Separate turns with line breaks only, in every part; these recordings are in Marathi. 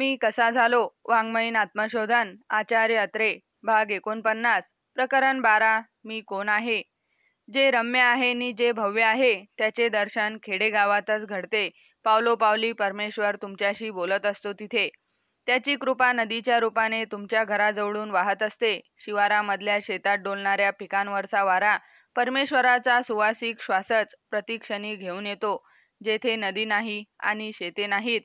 मी कसा झालो वाङ्मयीन आत्मशोधन आचार्य अत्रे भाग एकोणपन्नास प्रकरण बारा मी कोण आहे जे रम्य आहे नि जे भव्य आहे त्याचे दर्शन खेडेगावातच घडते पावलोपावली परमेश्वर तुमच्याशी बोलत असतो तिथे त्याची कृपा नदीच्या रूपाने तुमच्या घराजवळून वाहत असते शिवारामधल्या शेतात डोलणाऱ्या पिकांवरचा वारा परमेश्वराचा सुवासिक श्वासच प्रतिक्षणी घेऊन येतो जेथे नदी नाही आणि शेते नाहीत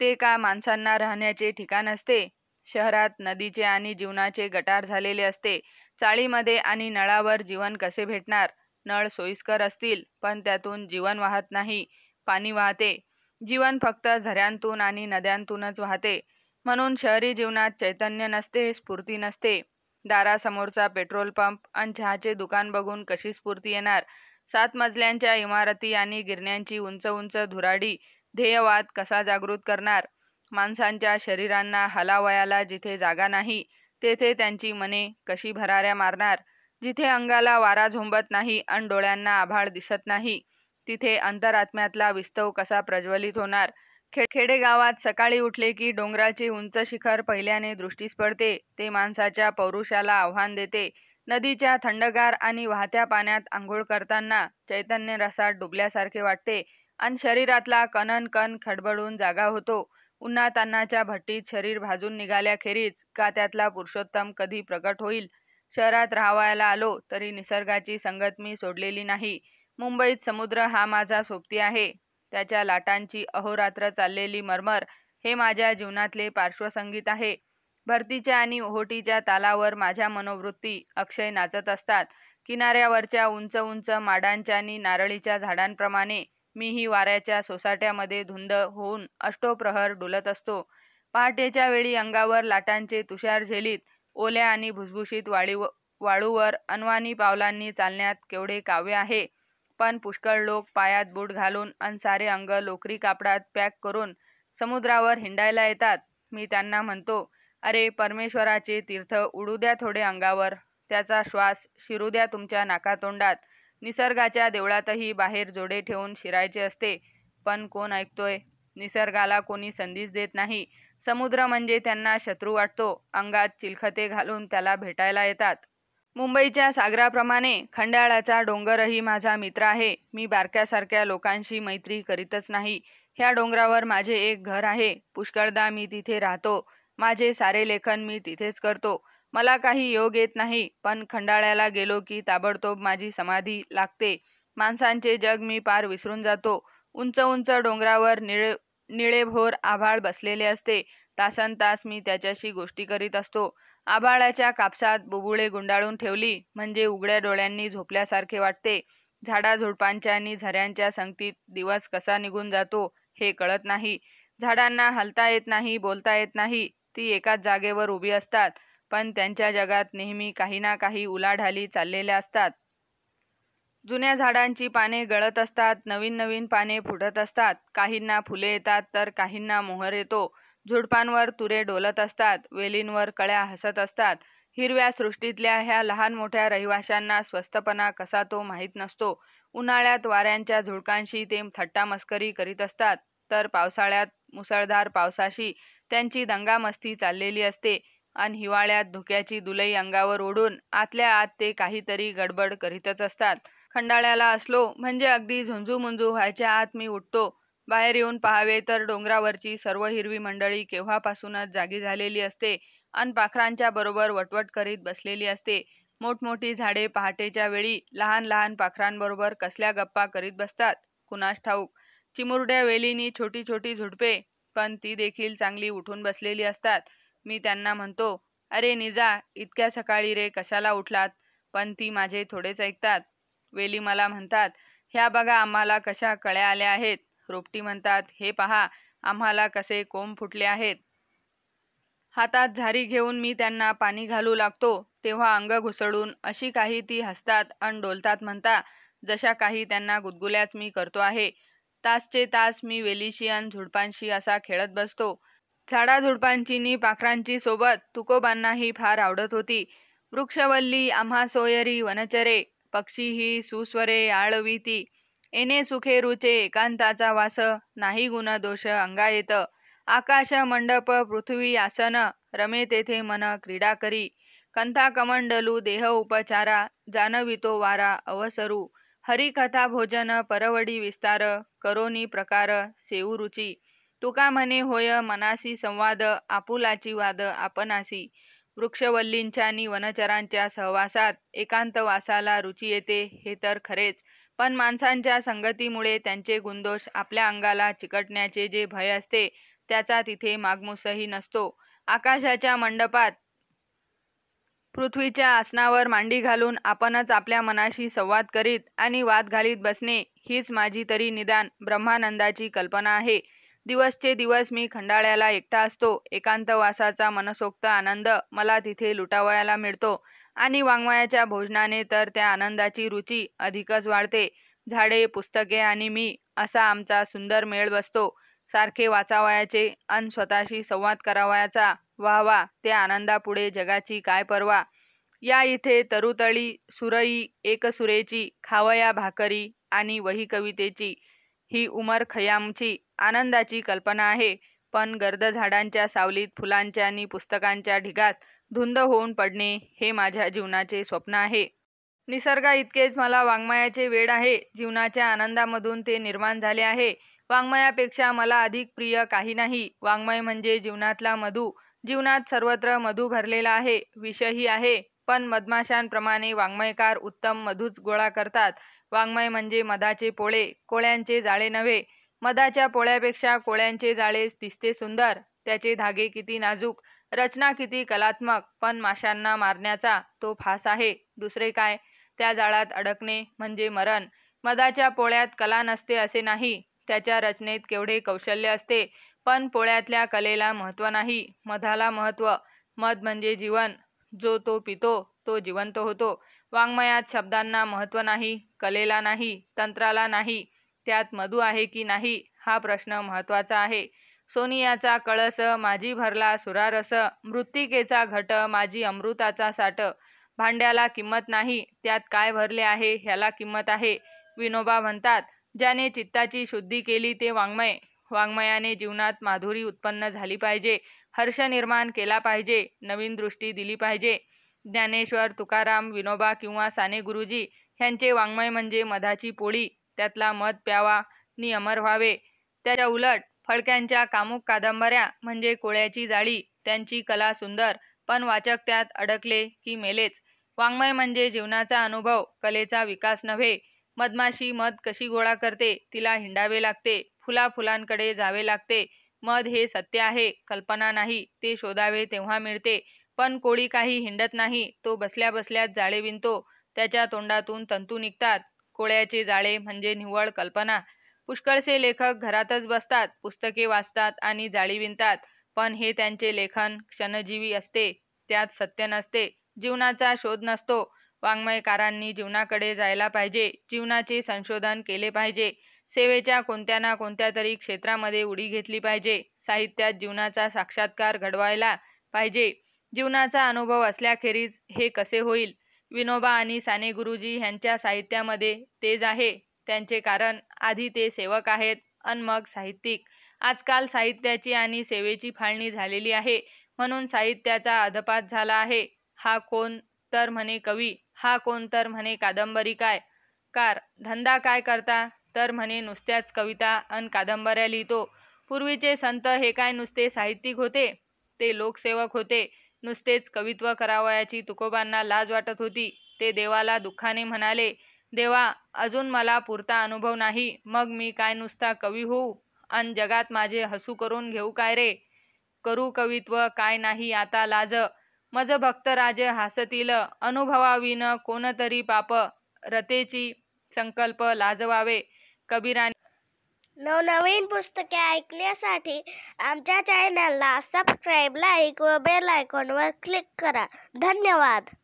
ते का माणसांना राहण्याचे ठिकाण असते शहरात नदीचे आणि जीवनाचे गटार झालेले असते चाळीमध्ये आणि नळावर जीवन कसे भेटणार नळ सोयीस्कर असतील पण त्यातून जीवन वाहत नाही पाणी वाहते जीवन फक्त झऱ्यांतून आणि नद्यांतूनच वाहते म्हणून शहरी जीवनात चैतन्य नसते स्फूर्ती नसते दारासमोरचा पेट्रोल पंप आणि चहाचे दुकान बघून कशी स्फूर्ती येणार सात मजल्यांच्या इमारती आणि गिरण्यांची उंच उंच धुराडी ध्येयवाद कसा जागृत करणार माणसांच्या शरीरांना हलावयाला जिथे जागा नाही तेथे त्यांची मने कशी भराऱ्या मारणार जिथे अंगाला वारा झोंबत नाही आणि डोळ्यांना आभाळ दिसत नाही तिथे अंतरात्म्यातला विस्तव कसा प्रज्वलित होणार खे खेडेगावात सकाळी उठले की डोंगराचे उंच शिखर पहिल्याने दृष्टीस पडते ते माणसाच्या पौरुषाला आव्हान देते नदीच्या थंडगार आणि वाहत्या पाण्यात आंघोळ करताना चैतन्य रसात डुबल्यासारखे वाटते आणि शरीरातला कनन कण खडबडून जागा होतो पुन्हा तान्हाच्या भट्टीत शरीर भाजून निघाल्याखेरीज का त्यातला पुरुषोत्तम कधी प्रकट होईल शहरात राहावायला आलो तरी निसर्गाची संगत मी सोडलेली नाही मुंबईत समुद्र हा माझा सोबती आहे त्याच्या लाटांची अहोरात्र चाललेली मरमर हे माझ्या जीवनातले पार्श्वसंगीत आहे भरतीच्या आणि ओहोटीच्या तालावर माझ्या मनोवृत्ती अक्षय नाचत असतात किनाऱ्यावरच्या उंच उंच माडांच्या आणि नारळीच्या झाडांप्रमाणे मीही वाऱ्याच्या सोसाट्यामध्ये धुंद होऊन अष्टोप्रहर डुलत असतो पहाटेच्या वेळी अंगावर लाटांचे तुषार झेलीत ओल्या आणि भुसभुशीत वाळी वाळूवर अनवानी पावलांनी चालण्यात केवढे काव्य आहे पण पुष्कळ लोक पायात बूट घालून अन सारे अंग लोकरी कापडात पॅक करून समुद्रावर हिंडायला येतात मी त्यांना म्हणतो अरे परमेश्वराचे तीर्थ उडू द्या थोडे अंगावर त्याचा श्वास शिरू द्या तुमच्या नाकातोंडात निसर्गाच्या देवळातही बाहेर जोडे ठेवून शिरायचे असते पण कोण ऐकतोय निसर्गाला कोणी संधीच देत नाही समुद्र म्हणजे त्यांना शत्रू वाटतो अंगात चिलखते घालून त्याला भेटायला येतात मुंबईच्या सागराप्रमाणे खंडाळाचा डोंगरही माझा मित्र आहे मी बारक्यासारख्या लोकांशी मैत्री करीतच नाही ह्या डोंगरावर माझे एक घर आहे पुष्कळदा मी तिथे राहतो माझे सारे लेखन मी तिथेच करतो मला काही योग येत नाही पण खंडाळ्याला गेलो की ताबडतोब माझी समाधी लागते माणसांचे जग मी पार विसरून जातो उंच उंच डोंगरावर निळे निळेभोर आभाळ बसलेले असते तासन तास मी त्याच्याशी गोष्टी करीत असतो आभाळाच्या कापसात बुबुळे गुंडाळून ठेवली म्हणजे उघड्या डोळ्यांनी झोपल्यासारखे वाटते झाडाझुडपांच्या आणि झऱ्यांच्या संगतीत दिवस कसा निघून जातो हे कळत नाही झाडांना हलता येत नाही बोलता येत नाही ती एकाच जागेवर उभी असतात पण त्यांच्या जगात नेहमी काही ना काही उलाढाली चाललेल्या असतात जुन्या झाडांची पाने गळत असतात नवीन नवीन पाने फुटत असतात काहींना फुले येतात तर काहींना मोहर येतो झुडपांवर तुरे डोलत असतात वेलींवर कळ्या हसत असतात हिरव्या सृष्टीतल्या ह्या लहान मोठ्या रहिवाशांना स्वस्तपणा कसा तो माहीत नसतो उन्हाळ्यात वाऱ्यांच्या झुडकांशी ते थट्टा मस्करी करीत असतात तर पावसाळ्यात मुसळधार पावसाशी त्यांची दंगामस्ती चाललेली असते आणि हिवाळ्यात धुक्याची दुलई अंगावर ओढून आतल्या आत ते काहीतरी गडबड करीतच असतात खंडाळ्याला असलो म्हणजे अगदी मुंजू व्हायच्या आत मी उठतो बाहेर येऊन पहावे तर डोंगरावरची सर्व हिरवी मंडळी केव्हापासूनच जागी झालेली असते अन पाखरांच्या बरोबर वटवट करीत बसलेली असते मोठमोठी झाडे पहाटेच्या वेळी लहान लहान पाखरांबरोबर कसल्या गप्पा करीत बसतात कुणास ठाऊक चिमुरड्या वेलीनी छोटी छोटी झुडपे पण ती देखील चांगली उठून बसलेली असतात मी त्यांना म्हणतो अरे निजा इतक्या सकाळी रे कशाला उठलात पण ती माझे थोडेच ऐकतात वेली मला म्हणतात ह्या बघा आम्हाला कशा कळ्या आल्या आहेत रोपटी म्हणतात हे पहा आम्हाला कसे कोंब फुटले आहेत हातात झारी घेऊन मी त्यांना पाणी घालू लागतो तेव्हा अंग घुसळून अशी काही ती हसतात अन डोलतात म्हणता जशा काही त्यांना गुदगुल्याच मी करतो आहे तासचे तास मी वेलीशी अन झुडपांशी असा खेळत बसतो झाडाझुडपांचीनी पाखरांची सोबत तुकोबांनाही फार आवडत होती वृक्षवल्ली आम्हा सोयरी वनचरे पक्षी ही सुस्वरे आळवीती एने सुखे रुचे एकांताचा वास नाही गुण दोष अंगा येत आकाश मंडप पृथ्वी आसन रमे तेथे मन क्रीडा करी कंथा कमंडलू देह उपचारा जानवितो वारा अवसरू हरिकथा भोजन परवडी विस्तार करोनी प्रकार सेऊ रुची तुका म्हणे होय मनासी संवाद आपुलाची वाद आपणासी वृक्षवल्लींच्या आणि वनचरांच्या सहवासात एकांत वासाला रुची येते हे तर खरेच पण माणसांच्या संगतीमुळे त्यांचे गुणदोष आपल्या अंगाला चिकटण्याचे जे भय असते त्याचा तिथे मागमूसही नसतो आकाशाच्या मंडपात पृथ्वीच्या आसनावर मांडी घालून आपणच आपल्या मनाशी संवाद करीत आणि वाद घालीत बसणे हीच माझी तरी निदान ब्रह्मानंदाची कल्पना आहे दिवसचे दिवस मी खंडाळ्याला एकटा असतो एकांतवासाचा मनसोक्त आनंद मला तिथे लुटावयाला मिळतो आणि वाङ्मयाच्या भोजनाने तर त्या आनंदाची रुची अधिकच वाढते झाडे पुस्तके आणि मी असा आमचा सुंदर मेळ बसतो सारखे वाचावयाचे अन स्वतःशी संवाद करावयाचा वा त्या आनंदापुढे जगाची काय पर्वा या इथे तरुतळी सुरई एकसुरेची खावया भाकरी आणि वही कवितेची ही उमर खयामची आनंदाची कल्पना आहे पण गर्द झाडांच्या सावलीत फुलांच्या आणि पुस्तकांच्या ढिगात धुंद होऊन पडणे हे माझ्या जीवनाचे स्वप्न आहे निसर्गा इतकेच मला वाङ्मयाचे वेळ आहे जीवनाच्या आनंदामधून ते निर्माण झाले आहे वाङ्मयापेक्षा मला अधिक प्रिय काही नाही वाङ्मय म्हणजे जीवनातला मधू जीवनात सर्वत्र मधू भरलेला आहे विषही आहे पण मधमाशांप्रमाणे वाङ्मयकार उत्तम मधूच गोळा करतात वाङ्मय म्हणजे मधाचे पोळे कोळ्यांचे जाळे नव्हे मधाच्या पोळ्यापेक्षा कोळ्यांचे जाळे दिसते सुंदर त्याचे धागे किती नाजूक रचना किती कलात्मक पण माशांना मारण्याचा तो फास आहे दुसरे काय त्या जाळ्यात अडकणे म्हणजे मरण मधाच्या पोळ्यात कला नसते असे नाही त्याच्या रचनेत केवढे कौशल्य असते पण पोळ्यातल्या कलेला महत्त्व नाही मधाला महत्त्व मध म्हणजे जीवन जो तो पितो तो जिवंत होतो वाङ्मयात शब्दांना महत्त्व नाही कलेला नाही तंत्राला नाही त्यात मधू आहे की नाही हा प्रश्न महत्त्वाचा आहे सोनियाचा कळस माझी भरला सुरारस मृत्तिकेचा घट माझी अमृताचा साठ भांड्याला किंमत नाही त्यात काय भरले आहे ह्याला किंमत आहे विनोबा म्हणतात ज्याने चित्ताची शुद्धी केली ते वाङ्मय वाङ्मयाने जीवनात माधुरी उत्पन्न झाली पाहिजे हर्ष निर्माण केला पाहिजे नवीन दृष्टी दिली पाहिजे ज्ञानेश्वर तुकाराम विनोबा किंवा साने गुरुजी ह्यांचे वाङ्मय म्हणजे मधाची पोळी त्यातला मध प्यावा नि अमर व्हावे. त्याच्या उलट फडक्यांच्या कामुक कादंबऱ्या म्हणजे कोळ्याची जाळी. त्यांची कला सुंदर, पण वाचक त्यात अडकले की मेलेच. वाङ्मय म्हणजे जीवनाचा अनुभव, कलेचा विकास नव्हे. मधमाशी मध कशी गोळा करते, तिला हिंडावे लागते, फुला-फुलांकडे जावे लागते. मध हे सत्य आहे, कल्पना नाही. ते शोधावे तेव्हा मिळते. पण कोळी काही हिंडत नाही. तो बसल्या बसल्यात जाळे विणतो. त्याच्या तोंडातून तंतू निघतात. कोळ्याचे जाळे म्हणजे निव्वळ कल्पना पुष्कळसे लेखक घरातच बसतात पुस्तके वाचतात आणि जाळी विणतात पण हे त्यांचे लेखन क्षणजीवी असते त्यात सत्य नसते जीवनाचा शोध नसतो वाङ्मयकारांनी जीवनाकडे जायला पाहिजे जीवनाचे संशोधन केले पाहिजे सेवेच्या कोणत्या ना कोणत्या तरी क्षेत्रामध्ये उडी घेतली पाहिजे साहित्यात जीवनाचा साक्षात्कार घडवायला पाहिजे जीवनाचा अनुभव असल्याखेरीज हे कसे होईल विनोबा आणि साने गुरुजी ह्यांच्या साहित्यामध्ये तेज आहे त्यांचे कारण आधी ते सेवक आहेत अन मग साहित्यिक आजकाल साहित्याची आणि सेवेची फाळणी झालेली आहे म्हणून साहित्याचा अधपात झाला आहे हा कोण तर म्हणे कवी हा कोण तर म्हणे कादंबरी काय कार धंदा काय करता तर म्हणे नुसत्याच कविता अन कादंबऱ्या लिहितो पूर्वीचे संत हे काय नुसते साहित्यिक होते ते लोकसेवक होते नुसतेच कवित्व करावयाची तुकोबांना लाज वाटत होती ते देवाला दुःखाने म्हणाले देवा अजून मला पुरता अनुभव नाही मग मी काय नुसता कवी होऊ अन जगात माझे हसू करून घेऊ काय रे करू कवित्व काय नाही आता लाज मज भक्त राजे हसतील अनुभवाविन कोणतरी पाप रतेची संकल्प लाजवावे कबीराने नवनवीन पुस्तके ऐकण्यासाठी आमच्या चॅनलला सबस्क्राईब लाईक व बेल आयकॉनवर क्लिक करा धन्यवाद